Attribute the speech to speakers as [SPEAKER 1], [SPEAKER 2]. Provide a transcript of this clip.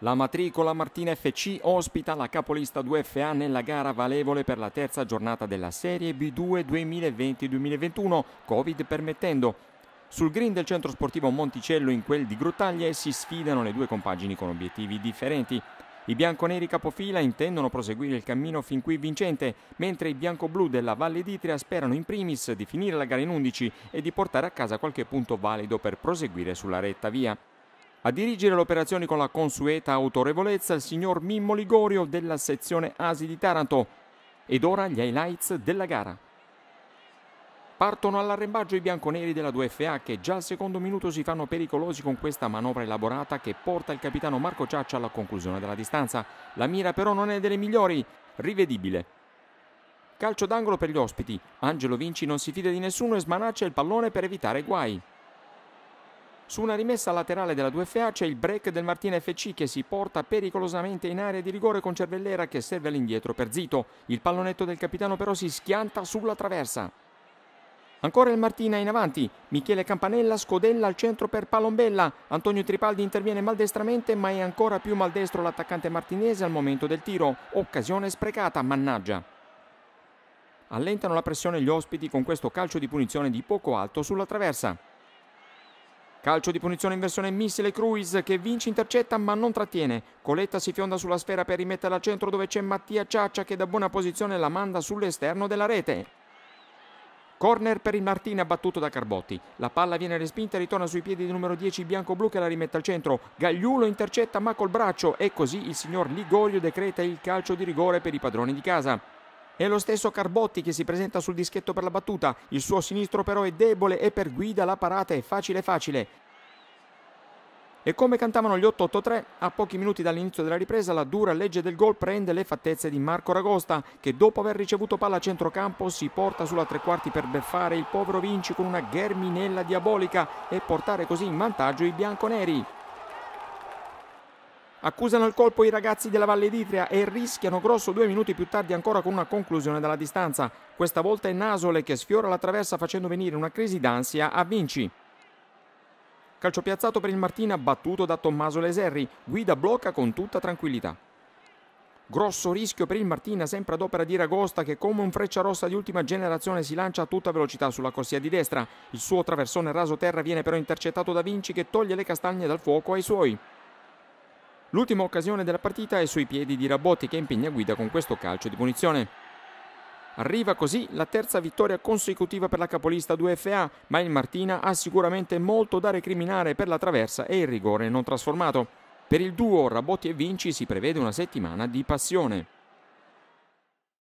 [SPEAKER 1] La matricola Martina FC ospita la capolista 2FA nella gara valevole per la terza giornata della Serie B2 2020-2021, Covid permettendo. Sul green del centro sportivo Monticello in quel di Grottaglie si sfidano le due compagini con obiettivi differenti. I bianconeri capofila intendono proseguire il cammino fin qui vincente, mentre i bianco-blu della Valle d'Itria sperano in primis di finire la gara in 11 e di portare a casa qualche punto valido per proseguire sulla retta via. A dirigere le operazioni con la consueta autorevolezza il signor Mimmo Ligorio della sezione Asi di Taranto. Ed ora gli highlights della gara. Partono all'arrembaggio i bianconeri della 2FA che già al secondo minuto si fanno pericolosi con questa manovra elaborata che porta il capitano Marco Ciaccia alla conclusione della distanza. La mira però non è delle migliori, rivedibile. Calcio d'angolo per gli ospiti. Angelo Vinci non si fida di nessuno e smanaccia il pallone per evitare guai. Su una rimessa laterale della 2FA c'è il break del Martina FC che si porta pericolosamente in area di rigore con Cervellera che serve all'indietro per Zito. Il pallonetto del capitano però si schianta sulla traversa. Ancora il Martina in avanti, Michele Campanella scodella al centro per Palombella, Antonio Tripaldi interviene maldestramente ma è ancora più maldestro l'attaccante martinese al momento del tiro, occasione sprecata, mannaggia. Allentano la pressione gli ospiti con questo calcio di punizione di poco alto sulla traversa. Calcio di punizione in versione missile Cruz che vince intercetta ma non trattiene. Coletta si fionda sulla sfera per rimetterla al centro dove c'è Mattia Ciaccia che da buona posizione la manda sull'esterno della rete. Corner per il Martini abbattuto da Carbotti. La palla viene respinta e ritorna sui piedi del numero 10 bianco-blu che la rimette al centro. Gagliulo intercetta ma col braccio e così il signor Ligorio decreta il calcio di rigore per i padroni di casa. È lo stesso Carbotti che si presenta sul dischetto per la battuta, il suo sinistro però è debole e per guida la parata è facile facile. E come cantavano gli 8-8-3, a pochi minuti dall'inizio della ripresa la dura legge del gol prende le fattezze di Marco Ragosta che dopo aver ricevuto palla a centrocampo si porta sulla tre quarti per beffare il povero Vinci con una gherminella diabolica e portare così in vantaggio i bianconeri. Accusano il colpo i ragazzi della Valle d'Itria e rischiano grosso due minuti più tardi ancora con una conclusione dalla distanza. Questa volta è Nasole che sfiora la traversa facendo venire una crisi d'ansia a Vinci. Calcio piazzato per il Martina battuto da Tommaso Leserri. Guida blocca con tutta tranquillità. Grosso rischio per il Martina sempre ad opera di Ragosta che come un freccia rossa di ultima generazione si lancia a tutta velocità sulla corsia di destra. Il suo traversone raso terra viene però intercettato da Vinci che toglie le castagne dal fuoco ai suoi. L'ultima occasione della partita è sui piedi di Rabotti che impegna guida con questo calcio di punizione. Arriva così la terza vittoria consecutiva per la capolista 2FA, ma il Martina ha sicuramente molto da recriminare per la traversa e il rigore non trasformato. Per il duo Rabotti e Vinci si prevede una settimana di passione.